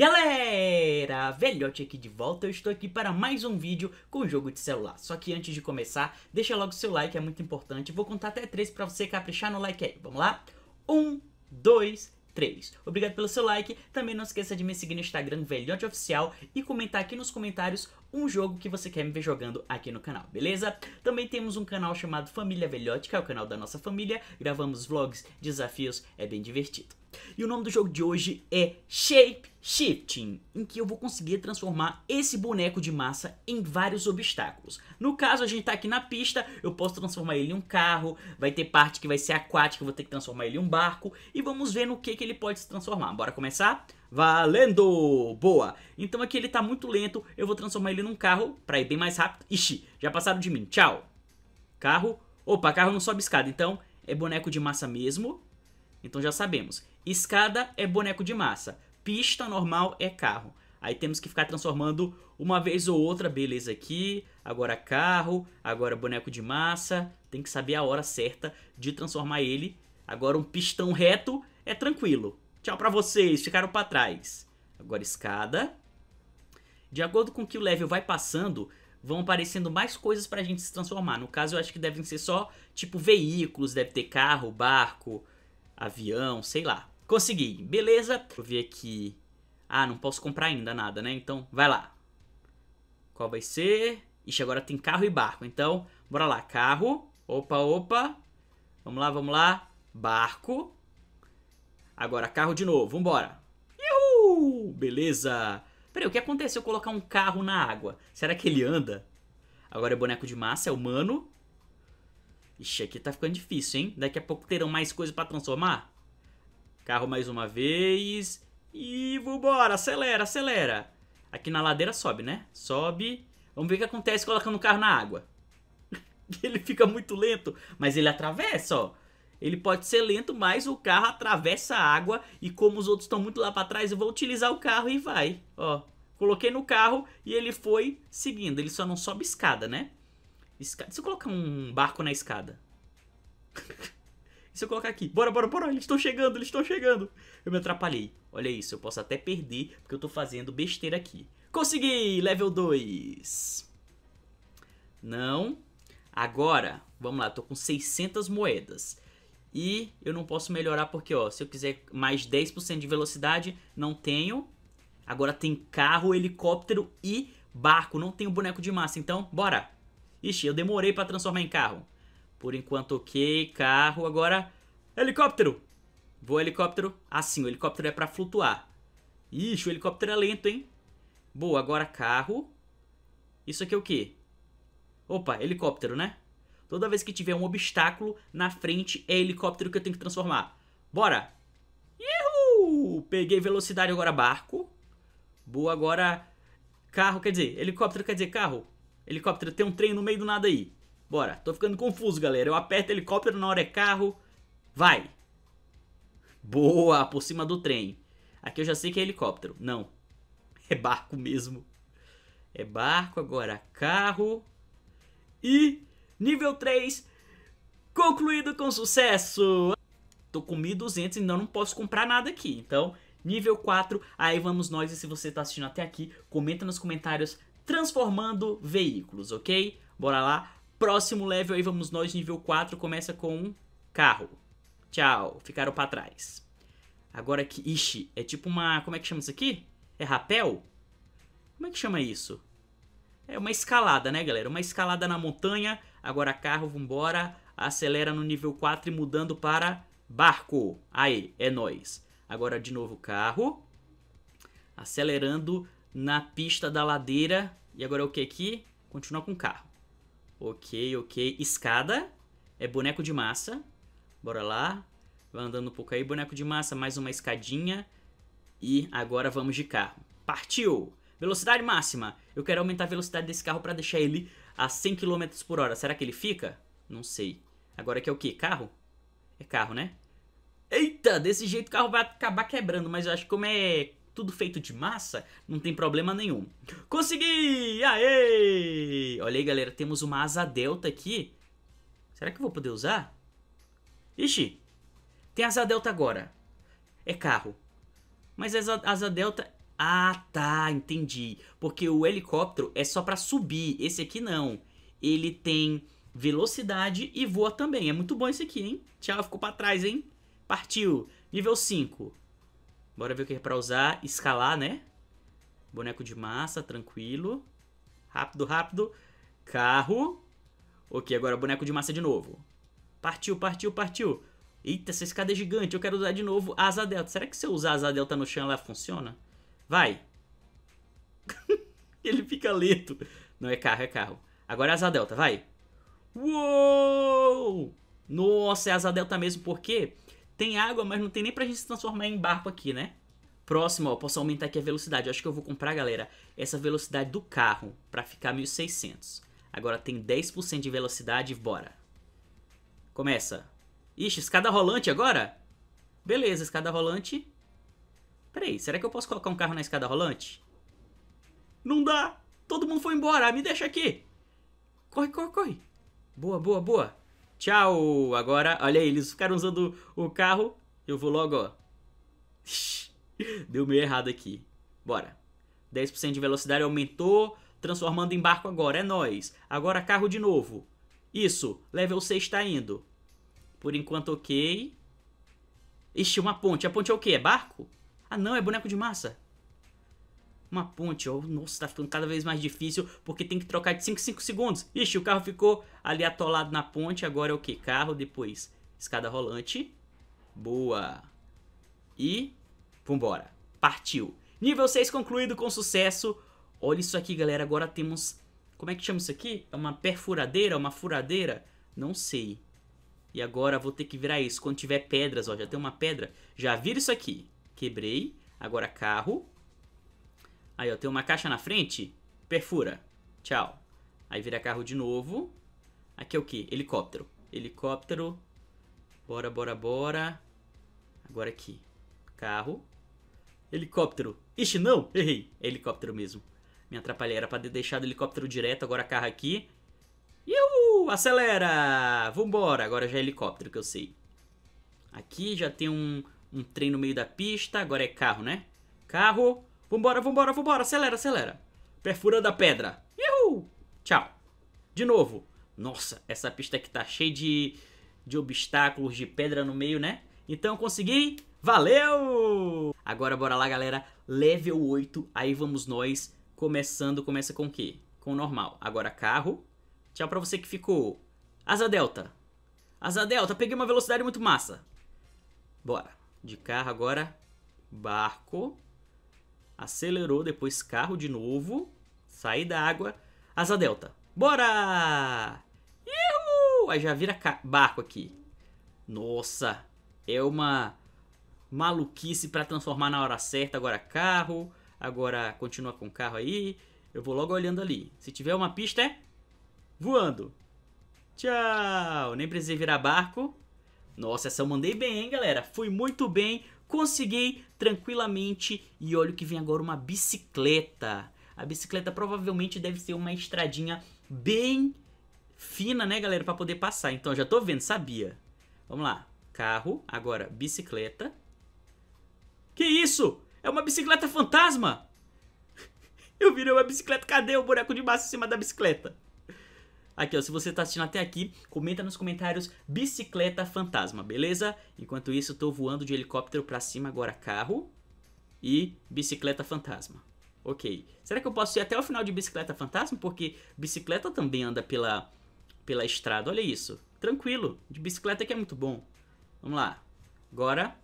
Galera, velhote aqui de volta, eu estou aqui para mais um vídeo com jogo de celular. Só que antes de começar, deixa logo seu like, é muito importante. Vou contar até três para você caprichar no like aí, vamos lá? Um, dois, três. Obrigado pelo seu like, também não esqueça de me seguir no Instagram, velhote oficial, e comentar aqui nos comentários um jogo que você quer me ver jogando aqui no canal, beleza? Também temos um canal chamado Família Velhote, que é o canal da nossa família, gravamos vlogs, desafios, é bem divertido. E o nome do jogo de hoje é Shape Shifting, em que eu vou conseguir transformar esse boneco de massa em vários obstáculos. No caso, a gente tá aqui na pista, eu posso transformar ele em um carro, vai ter parte que vai ser aquática, eu vou ter que transformar ele em um barco, e vamos ver no que, que ele pode se transformar. Bora começar? Valendo! Boa! Então aqui ele tá muito lento, eu vou transformar ele num carro pra ir bem mais rápido. Ixi, já passaram de mim, tchau! Carro, opa, carro não sobe escada, então é boneco de massa mesmo. Então já sabemos. Escada é boneco de massa. Pista normal é carro. Aí temos que ficar transformando uma vez ou outra, beleza aqui, agora carro, agora boneco de massa, tem que saber a hora certa de transformar ele. Agora um pistão reto é tranquilo. Tchau pra vocês, ficaram pra trás. Agora escada. De acordo com que o level vai passando, vão aparecendo mais coisas pra gente se transformar. No caso, eu acho que devem ser só, tipo, veículos, deve ter carro, barco, avião, sei lá. Consegui, beleza. Eu ver aqui. Ah, não posso comprar ainda nada, né? Então, vai lá. Qual vai ser? Ixi, agora tem carro e barco. Então, bora lá. Carro. Opa, opa. Vamos lá, vamos lá. Barco. Agora carro de novo. Vambora. Uhul! Beleza. Peraí, o que aconteceu se eu colocar um carro na água? Será que ele anda? Agora é boneco de massa, é humano. Ixi, aqui tá ficando difícil, hein? Daqui a pouco terão mais coisa pra transformar. Carro mais uma vez. E vambora, acelera, acelera. Aqui na ladeira sobe, né? Sobe. Vamos ver o que acontece colocando o carro na água. ele fica muito lento, mas ele atravessa, ó. Ele pode ser lento, mas o carro atravessa a água e como os outros estão muito lá para trás, eu vou utilizar o carro e vai, ó. Coloquei no carro e ele foi seguindo. Ele só não sobe escada, né? Escada. se eu colocar um barco na escada? se eu colocar aqui? Bora, bora, bora, eles estão chegando, eles estão chegando. Eu me atrapalhei. Olha isso, eu posso até perder porque eu tô fazendo besteira aqui. Consegui! Level 2. Não. Agora, vamos lá, tô com 600 moedas. E eu não posso melhorar porque, ó, se eu quiser mais 10% de velocidade, não tenho. Agora tem carro, helicóptero e barco. Não tenho boneco de massa, então bora! Ixi, eu demorei para transformar em carro. Por enquanto, ok. Carro. Agora, helicóptero. Vou helicóptero. Assim, ah, o helicóptero é para flutuar. Ixi, o helicóptero é lento, hein? Boa, agora carro. Isso aqui é o quê? Opa, helicóptero, né? Toda vez que tiver um obstáculo na frente, é helicóptero que eu tenho que transformar. Bora! Uhul! Peguei velocidade, agora barco. Boa, agora carro, quer dizer, helicóptero quer dizer carro. Helicóptero, tem um trem no meio do nada aí. Bora. Tô ficando confuso, galera. Eu aperto helicóptero, na hora é carro. Vai. Boa, por cima do trem. Aqui eu já sei que é helicóptero. Não. É barco mesmo. É barco, agora carro. E nível 3 concluído com sucesso. Tô com 1.200 e então não posso comprar nada aqui. Então, nível 4, aí vamos nós. E se você tá assistindo até aqui, comenta nos comentários transformando veículos, ok? Bora lá. Próximo level aí vamos nós, nível 4, começa com um carro. Tchau, ficaram para trás. Agora que, ixi, é tipo uma, como é que chama isso aqui? É rapel? Como é que chama isso? É uma escalada, né, galera? Uma escalada na montanha, agora carro, vambora, acelera no nível 4 e mudando para barco. Aí, é nós. Agora de novo carro, acelerando na pista da ladeira. E agora é o que aqui? Continuar com o carro. Ok, ok. Escada. É boneco de massa. Bora lá. Vai andando um pouco aí. Boneco de massa, mais uma escadinha. E agora vamos de carro. Partiu! Velocidade máxima. Eu quero aumentar a velocidade desse carro para deixar ele a 100 km por hora. Será que ele fica? Não sei. Agora que é o que? Carro? É carro, né? Eita, desse jeito o carro vai acabar quebrando, mas eu acho que como é tudo feito de massa, não tem problema nenhum. Consegui! Aê! Olha aí, galera, temos uma asa delta aqui. Será que eu vou poder usar? Ixi, tem asa delta agora. É carro. Mas asa, asa delta... Ah, tá, entendi. Porque o helicóptero é só pra subir, esse aqui não. Ele tem velocidade e voa também. É muito bom esse aqui, hein? Tchau, ficou pra trás, hein? Partiu. Nível 5. Bora ver o que é pra usar. Escalar, né? Boneco de massa, tranquilo. Rápido, rápido. Carro. Ok, agora boneco de massa de novo. Partiu, partiu, partiu. Eita, essa escada é gigante. Eu quero usar de novo asa delta. Será que se eu usar asa delta no chão ela funciona? Vai. Ele fica lento. Não, é carro, é carro. Agora é asa delta, vai. Uou! Nossa, é asa delta mesmo. Por quê? Porque tem água, mas não tem nem pra gente se transformar em barco aqui, né? Próximo, ó, posso aumentar aqui a velocidade. Eu acho que eu vou comprar, galera, essa velocidade do carro pra ficar 1600. Agora tem 10% de velocidade, bora. Começa. Ixi, escada rolante agora? Beleza, escada rolante. Peraí, será que eu posso colocar um carro na escada rolante? Não dá! Todo mundo foi embora, me deixa aqui! Corre, corre, corre! Boa, boa, boa! Tchau! Agora, olha aí, eles ficaram usando o carro. Eu vou logo, ó. Deu meio errado aqui. Bora. 10% de velocidade aumentou, transformando em barco agora. É nós. Agora carro de novo. Isso, level 6 está indo. Por enquanto, ok. Ixi, uma ponte. A ponte é o quê? É barco? Ah, não, é boneco de massa uma ponte, ó. Nossa, tá ficando cada vez mais difícil, porque tem que trocar de 5 em 5 segundos. Ixi, o carro ficou ali atolado na ponte, agora é o que? Carro, depois escada rolante. Boa. E vambora. Partiu. Nível 6 concluído com sucesso. Olha isso aqui, galera. Agora temos... Como é que chama isso aqui? É uma perfuradeira? Uma furadeira? Não sei. E agora vou ter que virar isso. Quando tiver pedras, ó. Já tem uma pedra. Já vira isso aqui. Quebrei. Agora carro. Aí, ó, tem uma caixa na frente, perfura. Tchau. Aí vira carro de novo. Aqui é o que? Helicóptero. Helicóptero. Bora, bora, bora. Agora aqui. Carro. Helicóptero. Ixi, não! Errei. É helicóptero mesmo. Me atrapalhei. Era pra ter deixado o helicóptero direto, agora carro aqui. Iu! Acelera! Vambora! Agora já é helicóptero que eu sei. Aqui já tem um, um trem no meio da pista. Agora é carro, né? Carro. Vambora, vambora, vambora. Acelera, acelera. Perfurando a pedra. Uhul! Tchau. De novo. Nossa, essa pista aqui tá cheia de, de obstáculos, de pedra no meio, né? Então consegui. Valeu! Agora bora lá, galera. Level 8. Aí vamos nós. Começando, começa com o quê? Com o normal. Agora carro. Tchau pra você que ficou. Asa delta. Asa delta, peguei uma velocidade muito massa. Bora. De carro agora. Barco acelerou, depois carro de novo, sai da água, asa delta. Bora! Aí já vira barco aqui. Nossa, é uma maluquice para transformar na hora certa. Agora carro, agora continua com o carro aí. Eu vou logo olhando ali. Se tiver uma pista, é voando. Tchau! Nem precisei virar barco. Nossa, essa eu mandei bem, hein, galera? Fui muito bem. Consegui tranquilamente e olha o que vem agora, uma bicicleta. A bicicleta provavelmente deve ser uma estradinha bem fina, né, galera, para poder passar. Então já tô vendo, sabia. Vamos lá. Carro, agora bicicleta. Que isso? É uma bicicleta fantasma? Eu virei uma bicicleta. Cadê o buraco de massa em cima da bicicleta? Aqui, ó, se você tá assistindo até aqui, comenta nos comentários bicicleta fantasma, beleza? Enquanto isso, eu tô voando de helicóptero pra cima, agora carro e bicicleta fantasma. Ok. Será que eu posso ir até o final de bicicleta fantasma? Porque bicicleta também anda pela, pela estrada, olha isso. Tranquilo, de bicicleta que é muito bom. Vamos lá. Agora,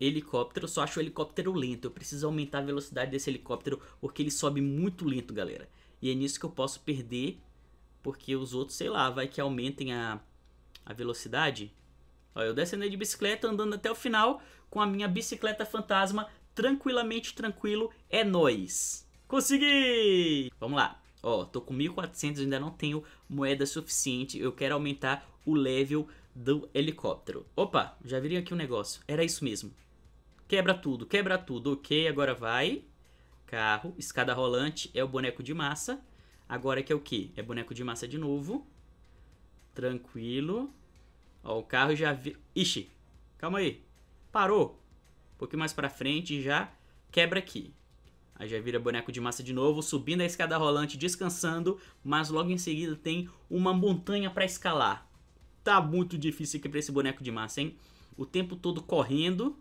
helicóptero. Só acho o helicóptero lento. Eu preciso aumentar a velocidade desse helicóptero porque ele sobe muito lento, galera. E é nisso que eu posso perder porque os outros, sei lá, vai que aumentem a, a velocidade. Ó, eu descendo de bicicleta, andando até o final com a minha bicicleta fantasma, tranquilamente tranquilo, é nós. Consegui! Vamos lá. Ó, tô com 1400, ainda não tenho moeda suficiente, eu quero aumentar o level do helicóptero. Opa, já virei aqui um negócio. Era isso mesmo. Quebra tudo, quebra tudo. Ok, agora vai. Carro, escada rolante é o boneco de massa. Agora que é o que? É boneco de massa de novo. Tranquilo. Ó, o carro já... Vi... Ixi, calma aí. Parou. Um pouquinho mais pra frente já quebra aqui. Aí já vira boneco de massa de novo, subindo a escada rolante, descansando, mas logo em seguida tem uma montanha para escalar. Tá muito difícil aqui pra esse boneco de massa, hein? O tempo todo correndo.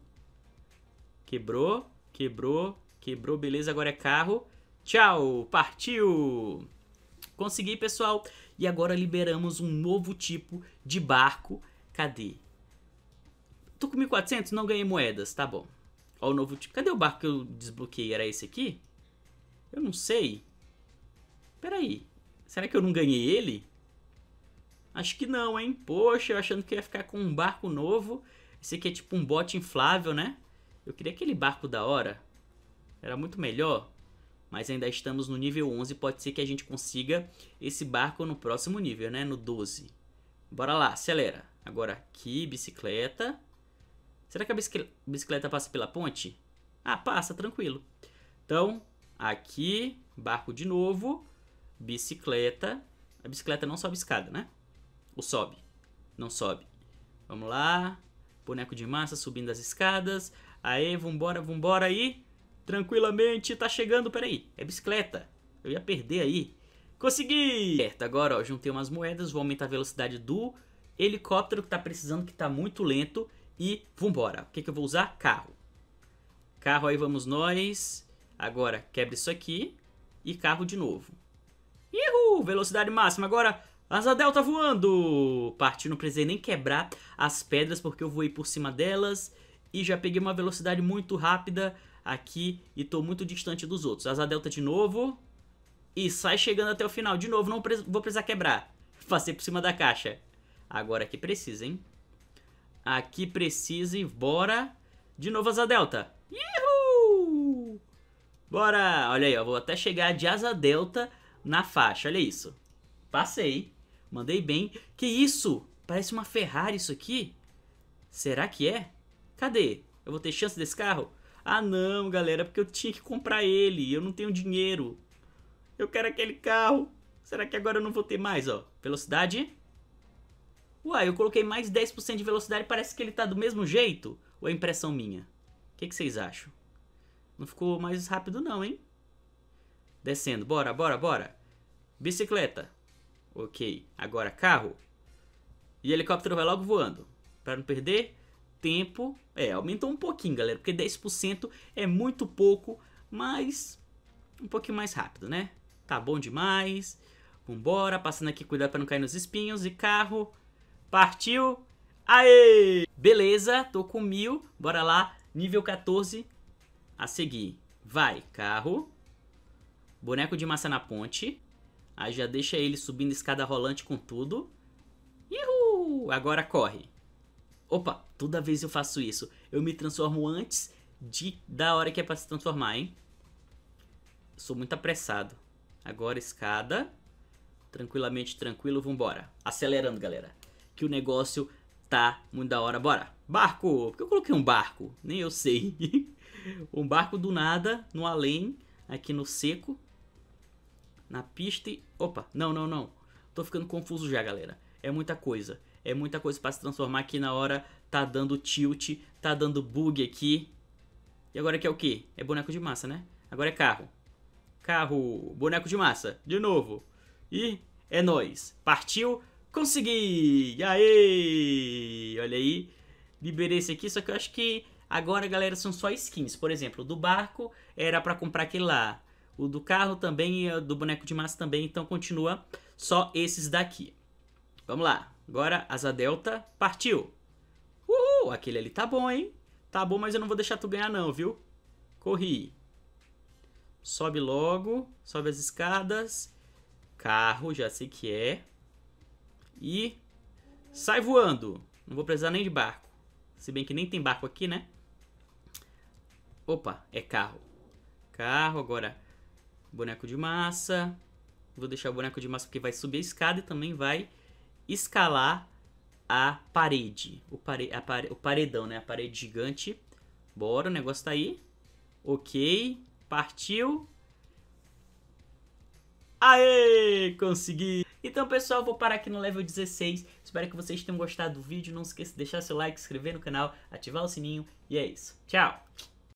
Quebrou, quebrou, quebrou, beleza, agora é carro. Tchau, partiu! Consegui, pessoal. E agora liberamos um novo tipo de barco. Cadê? Tô com 1.400, não ganhei moedas, tá bom. Ó o novo tipo. Cadê o barco que eu desbloqueei? Era esse aqui? Eu não sei. Peraí. Será que eu não ganhei ele? Acho que não, hein? Poxa, eu achando que ia ficar com um barco novo. Esse aqui é tipo um bote inflável, né? Eu queria aquele barco da hora. Era muito melhor mas ainda estamos no nível 11, pode ser que a gente consiga esse barco no próximo nível, né, no 12. Bora lá, acelera. Agora aqui, bicicleta. Será que a bicicleta passa pela ponte? Ah, passa, tranquilo. Então, aqui, barco de novo, bicicleta. A bicicleta não sobe escada, né? Ou sobe? Não sobe. Vamos lá. Boneco de massa subindo as escadas. Aê, vambora, vambora aí. E tranquilamente, tá chegando, peraí, é bicicleta, eu ia perder aí. Consegui! Certo, agora ó, juntei umas moedas, vou aumentar a velocidade do helicóptero que tá precisando, que tá muito lento, e vambora. O que que eu vou usar? Carro. Carro aí vamos nós, agora quebra isso aqui, e carro de novo. Ihu! Velocidade máxima, agora Asa Delta voando! Partiu, não precisei nem quebrar as pedras porque eu voei por cima delas e já peguei uma velocidade muito rápida aqui e tô muito distante dos outros. Asa delta de novo. E sai chegando até o final. De novo, não pre vou precisar quebrar. Passei por cima da caixa. Agora aqui precisa, hein? Aqui precisa e bora. De novo asa delta. Uhul! Bora! Olha aí, ó. Vou até chegar de asa delta na faixa. Olha isso. Passei. Mandei bem. Que isso? Parece uma Ferrari isso aqui. Será que é? Cadê? Eu vou ter chance desse carro? Ah, não, galera, é porque eu tinha que comprar ele, eu não tenho dinheiro. Eu quero aquele carro. Será que agora eu não vou ter mais, ó? Velocidade. Uai, eu coloquei mais 10% de velocidade, e parece que ele tá do mesmo jeito. Ou é impressão minha? O que, que vocês acham? Não ficou mais rápido não, hein? Descendo, bora, bora, bora. Bicicleta. Ok, agora carro. E helicóptero vai logo voando. Para não perder tempo, é, aumentou um pouquinho, galera, porque 10% é muito pouco, mas um pouquinho mais rápido, né? Tá bom demais. Vambora, passando aqui, cuidado para não cair nos espinhos e carro. Partiu. Aê! Beleza, tô com mil. Bora lá, nível 14 a seguir. Vai, carro. Boneco de massa na ponte. Aí já deixa ele subindo escada rolante com tudo. Uhul! Agora corre. Opa, toda vez eu faço isso. Eu me transformo antes de da hora que é pra se transformar, hein? Sou muito apressado. Agora escada. Tranquilamente, tranquilo, vambora. Acelerando, galera. Que o negócio tá muito da hora. Bora. Barco! Por que eu coloquei um barco? Nem eu sei. um barco do nada, no além, aqui no seco. Na pista e... Opa, não, não, não. Tô ficando confuso já, galera. É muita coisa é muita coisa para se transformar aqui na hora. Tá dando tilt, tá dando bug aqui. E agora que é o que? É boneco de massa, né? Agora é carro. Carro, boneco de massa, de novo. E é nós. Partiu, consegui! Aê! Olha aí, liberei esse aqui, só que eu acho que agora, galera, são só skins. Por exemplo, do barco era para comprar aquele lá. O do carro também, do boneco de massa também, então continua só esses daqui. Vamos lá. Agora, asa delta, partiu. Uhul, aquele ali tá bom, hein? Tá bom, mas eu não vou deixar tu ganhar não, viu? Corri. Sobe logo, sobe as escadas. Carro, já sei que é. E sai voando. Não vou precisar nem de barco. Se bem que nem tem barco aqui, né? Opa, é carro. Carro, agora boneco de massa. Vou deixar o boneco de massa porque vai subir a escada e também vai escalar a parede. O, pare, a pare, o paredão, né? A parede gigante. Bora, o negócio tá aí. Ok. Partiu. Aê! Consegui! Então, pessoal, vou parar aqui no level 16. Espero que vocês tenham gostado do vídeo. Não esqueça de deixar seu like, se inscrever no canal, ativar o sininho. E é isso. Tchau!